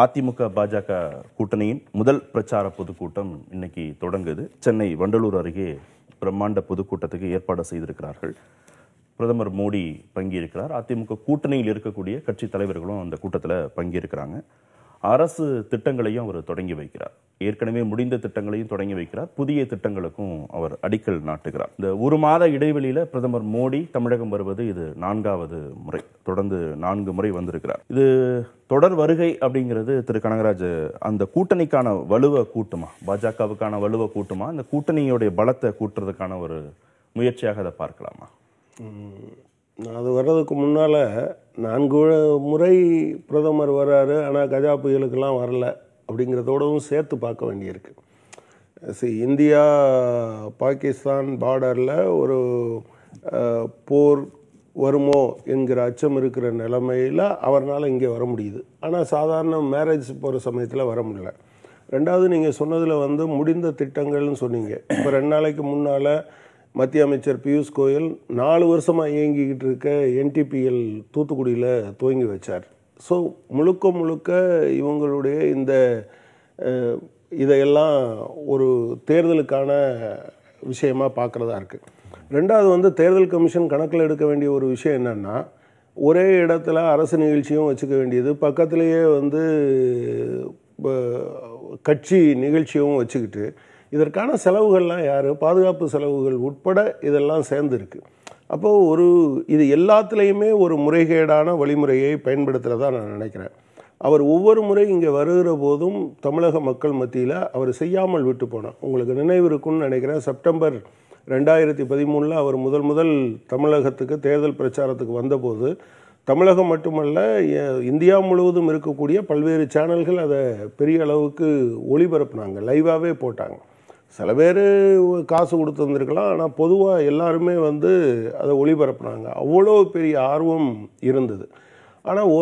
அதிமுக பாஜக கூட்டணியின் முதல் பிரச்சார பொதுக்கூட்டம் இன்னைக்கு தொடங்குது சென்னை வண்டலூர் அருகே பிரம்மாண்ட பொதுக்கூட்டத்துக்கு ஏற்பாடு செய்திருக்கிறார்கள் பிரதமர் மோடி பங்கேற்கிறார் அதிமுக கூட்டணியில் இருக்கக்கூடிய கட்சி தலைவர்களும் அந்த கூட்டத்தில் பங்கேற்கிறாங்க அரசு திட்டங்களையும் அவர் தொடங்கி வைக்கிறார் ஏற்கனவே முடிந்த திட்டங்களையும் தொடங்கி வைக்கிறார் புதிய திட்டங்களுக்கும் அவர் அடிக்கல் நாட்டுகிறார் இந்த ஒரு மாத இடைவெளியில் பிரதமர் மோடி தமிழகம் வருவது இது நான்காவது முறை தொடர்ந்து நான்கு முறை வந்திருக்கிறார் இது தொடர் வருகை அப்படிங்கிறது திரு கனகராஜ் அந்த கூட்டணிக்கான வலுவை கூட்டுமா பாஜகவுக்கான வலுவை கூட்டுமா இந்த கூட்டணியுடைய பலத்தை கூட்டுறதுக்கான ஒரு முயற்சியாக அதை பார்க்கலாமா அது வர்றதுக்கு முன்னால் நான்கு முறை பிரதமர் வர்றாரு ஆனால் கஜா புயலுக்கெல்லாம் வரல அப்படிங்கிறதோடவும் சேர்த்து பார்க்க வேண்டியிருக்கு சரி இந்தியா பாகிஸ்தான் பார்டரில் ஒரு போர் வருமோ என்கிற அச்சம் இருக்கிற நிலமையில் அவரால் இங்கே வர முடியுது ஆனால் சாதாரண மேரேஜ் போகிற சமயத்தில் வர முடியல ரெண்டாவது நீங்கள் சொன்னதில் வந்து முடிந்த திட்டங்கள்னு சொன்னீங்க இப்போ ரெண்டு நாளைக்கு முன்னால் மத்திய அமைச்சர் பியூஷ் கோயல் நாலு வருஷமாக இயங்கிக்கிட்டு இருக்க என்டிபிஎல் தூத்துக்குடியில் துவங்கி வச்சார் ஸோ முழுக்க முழுக்க இவங்களுடைய இந்த இதையெல்லாம் ஒரு தேர்தலுக்கான விஷயமாக பார்க்குறதா இருக்குது ரெண்டாவது வந்து தேர்தல் கமிஷன் கணக்கில் எடுக்க வேண்டிய ஒரு விஷயம் என்னென்னா ஒரே இடத்துல அரசு நிகழ்ச்சியும் வச்சுக்க வேண்டியது பக்கத்துலேயே வந்து கட்சி நிகழ்ச்சியும் வச்சுக்கிட்டு இதற்கான செலவுகள்லாம் யார் பாதுகாப்பு செலவுகள் உட்பட இதெல்லாம் சேர்ந்துருக்கு அப்போது ஒரு இது எல்லாத்துலேயுமே ஒரு முறைகேடான வழிமுறையை பயன்படுத்துகிறதா நான் நினைக்கிறேன் அவர் ஒவ்வொரு முறை இங்கே வருகிற போதும் தமிழக மக்கள் மத்தியில் அவர் செய்யாமல் விட்டு போனார் உங்களுக்கு நினைவு இருக்கும்னு நினைக்கிறேன் செப்டம்பர் ரெண்டாயிரத்தி பதிமூணில் அவர் முதல் முதல் தமிழகத்துக்கு தேர்தல் பிரச்சாரத்துக்கு வந்தபோது தமிழகம் மட்டுமல்ல இந்தியா முழுவதும் இருக்கக்கூடிய பல்வேறு சேனல்கள் அதை பெரிய அளவுக்கு ஒளிபரப்புனாங்க லைவாகவே போட்டாங்க சில பேர் காசு கொடுத்து வந்திருக்கலாம் ஆனால் பொதுவாக எல்லாருமே வந்து அதை ஒளிபரப்புனாங்க அவ்வளோ பெரிய ஆர்வம் இருந்தது ஆனால் ஓ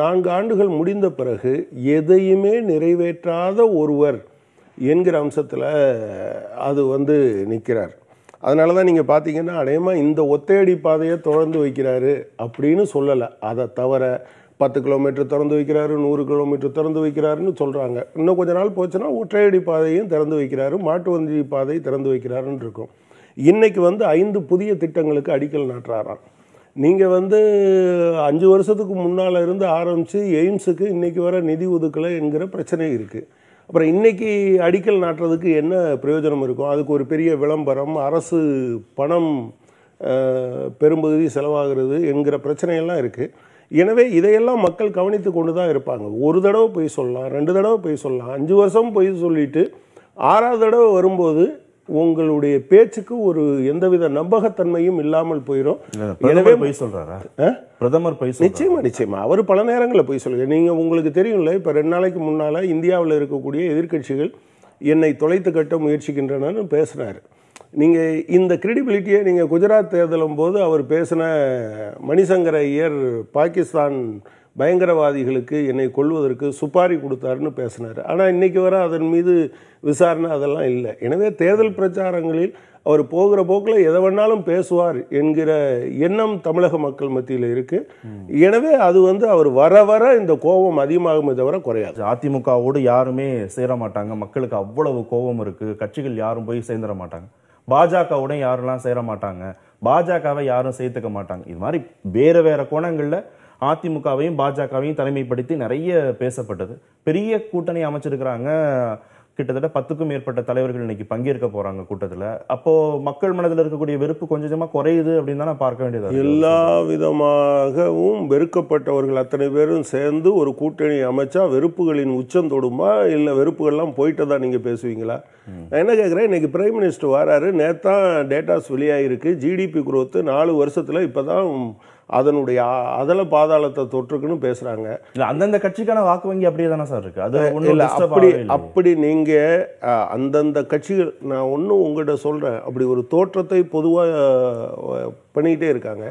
நான்கு ஆண்டுகள் முடிந்த பிறகு எதையுமே நிறைவேற்றாத ஒருவர் என்கிற அம்சத்தில் அது வந்து நிற்கிறார் அதனால தான் நீங்கள் பார்த்தீங்கன்னா அநேகமாக இந்த ஒத்தையடி பாதையை தொடர்ந்து வைக்கிறாரு அப்படின்னு சொல்லலை அதை தவிர பத்து கிலோமீட்டர் திறந்து வைக்கிறாரு நூறு கிலோமீட்டர் திறந்து வைக்கிறாருன்னு சொல்கிறாங்க இன்னும் கொஞ்ச நாள் போச்சுன்னா ஒற்றையடி பாதையும் திறந்து வைக்கிறாரு மாட்டு வண்டி பாதை திறந்து வைக்கிறாருன்னு இருக்கும் இன்றைக்கி வந்து ஐந்து புதிய திட்டங்களுக்கு அடிக்கல் நாட்டுறாராம் நீங்கள் வந்து அஞ்சு வருஷத்துக்கு முன்னால் இருந்து ஆரம்பித்து எய்ம்ஸுக்கு இன்றைக்கி வர நிதி ஒதுக்கலை என்கிற பிரச்சனை இருக்குது அப்புறம் இன்றைக்கி அடிக்கல் நாட்டுறதுக்கு என்ன பிரயோஜனம் இருக்கும் அதுக்கு ஒரு பெரிய விளம்பரம் அரசு பணம் பெரும்பகுதி செலவாகிறது என்கிற பிரச்சனையெல்லாம் இருக்குது எனவே இதையெல்லாம் மக்கள் கவனித்து கொண்டு தான் இருப்பாங்க ஒரு தடவை போய் சொல்லலாம் ரெண்டு தடவை போய் சொல்லலாம் அஞ்சு வருஷம் போய் சொல்லிட்டு ஆறாவது தடவை வரும்போது உங்களுடைய பேச்சுக்கு ஒரு எந்தவித நம்பகத்தன்மையும் இல்லாமல் போயிடும் எனவே போய் சொல்றாரா பிரதமர் போய் நிச்சயமா நிச்சயமா அவர் பல நேரங்களில் போய் சொல்லுங்க நீங்க உங்களுக்கு தெரியும்ல இப்ப ரெண்டு நாளைக்கு முன்னால இந்தியாவில் இருக்கக்கூடிய எதிர்கட்சிகள் என்னை தொலைத்து கட்ட முயற்சிக்கின்றனன்னு பேசுறாரு நீங்கள் இந்த கிரெடிபிலிட்டியை நீங்கள் குஜராத் தேர்தலும் போது அவர் பேசின மணிசங்கர ஐயர் பாகிஸ்தான் பயங்கரவாதிகளுக்கு என்னை கொள்வதற்கு சுப்பாரி கொடுத்தாருன்னு பேசினார் ஆனால் இன்றைக்கி வர அதன் மீது விசாரணை அதெல்லாம் இல்லை எனவே தேர்தல் பிரச்சாரங்களில் அவர் போகிற போக்கில் எதை வேணாலும் பேசுவார் என்கிற எண்ணம் தமிழக மக்கள் மத்தியில் இருக்குது எனவே அது வந்து அவர் வர வர இந்த கோபம் அதிகமாகுமே தவிர குறையாது அதிமுகவோடு யாருமே சேர மாட்டாங்க மக்களுக்கு அவ்வளவு கோபம் இருக்குது கட்சிகள் யாரும் போய் சேர்ந்துட மாட்டாங்க பாஜகவுடன் யாரெல்லாம் சேர மாட்டாங்க பாஜகவை யாரும் சேர்த்துக்க மாட்டாங்க இது மாதிரி வேறு வேறு கோணங்களில் அதிமுகவையும் பாஜகவையும் தலைமைப்படுத்தி நிறைய பேசப்பட்டது பெரிய கூட்டணி அமைச்சிருக்கிறாங்க கிட்டத்தட்ட பத்துக்கும் மேற்பட்ட தலைவர்கள் இன்னைக்கு பங்கேற்க போறாங்க கூட்டத்தில் அப்போ மக்கள் மனதில் இருக்கக்கூடிய வெறுப்பு கொஞ்சம் கொஞ்சமாக குறையுது அப்படின்னு தான் பார்க்க வேண்டியது எல்லா விதமாகவும் வெறுக்கப்பட்டவர்கள் அத்தனை பேரும் சேர்ந்து ஒரு கூட்டணி அமைச்சா வெறுப்புகளின் உச்சம் தொடுமா இல்லை வெறுப்புகள்லாம் போயிட்டதா நீங்க பேசுவீங்களா நான் என்ன கேட்குறேன் இன்னைக்கு பிரைம் மினிஸ்டர் வராரு நேத்தான் டேட்டாஸ் வெளியாகிருக்கு ஜிடிபி குரோத்து நாலு வருஷத்தில் இப்போ தான் அதனுடைய அதில் பாதாளத்தை தொற்றுக்குன்னு பேசுகிறாங்க இல்லை அந்தந்த கட்சிக்கான வாக்கு வங்கி அப்படியே தானே சார் இருக்குது அது இல்லை அப்படி அப்படி நீங்கள் அந்தந்த கட்சிகள் நான் ஒன்றும் உங்கள்கிட்ட சொல்கிறேன் அப்படி ஒரு தோற்றத்தை பொதுவாக பண்ணிக்கிட்டே இருக்காங்க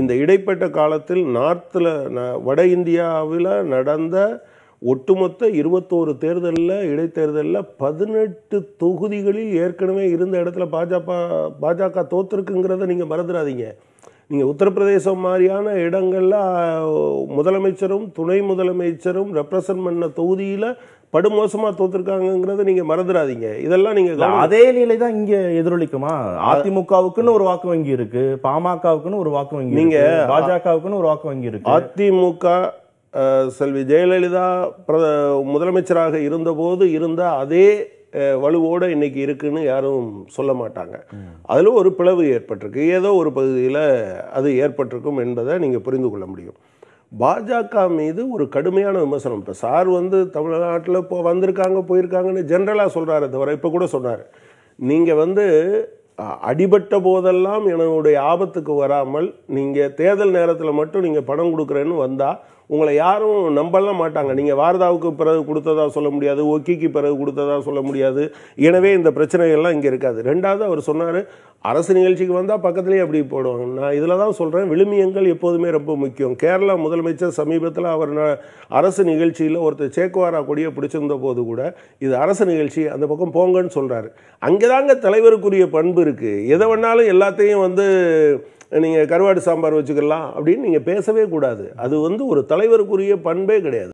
இந்த இடைப்பட்ட காலத்தில் நார்த்தில் வட இந்தியாவில் நடந்த ஒட்டுமொத்த இருபத்தோரு தேர்தலில் இடைத்தேர்தலில் பதினெட்டு தொகுதிகளில் ஏற்கனவே இருந்த இடத்துல பாஜக பாஜக தோற்றுருக்குங்கிறத நீங்கள் மறந்துடாதீங்க நீங்கள் உத்தரப்பிரதேசம் மாதிரியான இடங்களில் முதலமைச்சரும் துணை முதலமைச்சரும் ரெப்ரசன்ட் பண்ண தொகுதியில் படுமோசமாக தோத்துருக்காங்கிறத நீங்கள் மறந்துடாதீங்க இதெல்லாம் நீங்கள் அதே நிலை தான் இங்கே எதிரொலிக்குமா அதிமுகவுக்குன்னு ஒரு வாக்கு வங்கி இருக்கு பாமகவுக்குன்னு ஒரு வாக்கு வங்கி நீங்கள் பாஜகவுக்குன்னு ஒரு வாக்கு வங்கி இருக்கு அதிமுக செல்வி ஜெயலலிதா பிரத முதலமைச்சராக இருந்தபோது இருந்த அதே வலுவோடு இன்றைக்கி இருக்குதுன்னு யாரும் சொல்ல மாட்டாங்க அதில் ஒரு பிளவு ஏற்பட்டிருக்கு ஏதோ ஒரு பகுதியில் அது ஏற்பட்டிருக்கும் என்பதை நீங்கள் புரிந்து கொள்ள முடியும் பாஜக மீது ஒரு கடுமையான விமர்சனம் இப்போ சார் வந்து தமிழ்நாட்டில் இப்போ வந்திருக்காங்க போயிருக்காங்கன்னு ஜென்ரலாக சொல்கிறார் தவிர இப்போ கூட சொன்னார் நீங்கள் வந்து அடிபட்ட போதெல்லாம் என்னுடைய ஆபத்துக்கு வராமல் நீங்கள் தேர்தல் நேரத்தில் மட்டும் நீங்கள் பணம் கொடுக்குறேன்னு வந்தால் உங்களை யாரும் நம்பலாம் மாட்டாங்க நீங்கள் வாரதாவுக்கு பிறகு கொடுத்ததா சொல்ல முடியாது ஒக்கிக்கு பிறகு கொடுத்ததா சொல்ல முடியாது எனவே இந்த பிரச்சனைகள்லாம் இங்கே இருக்காது ரெண்டாவது அவர் சொன்னார் அரசு நிகழ்ச்சிக்கு வந்தால் பக்கத்துலேயே அப்படி போடுவாங்க நான் இதில் தான் சொல்கிறேன் விழுமியங்கள் எப்போதுமே ரொம்ப முக்கியம் கேரளா முதலமைச்சர் சமீபத்தில் அவர் அரசு நிகழ்ச்சியில் ஒருத்தர் சேக்குவாரா கொடியை பிடிச்சிருந்த போது கூட இது அரசு நிகழ்ச்சி அந்த பக்கம் போங்கன்னு சொல்கிறாரு அங்கே தாங்க தலைவருக்குரிய பண்பு இருக்குது எதை வேணாலும் எல்லாத்தையும் வந்து நீங்கள் கருவாடு சாம்பார் வச்சுக்கலாம் அப்படின்னு நீங்கள் பேசவே கூடாது அது வந்து ஒரு தலைவருக்குரிய பண்பே கிடையாது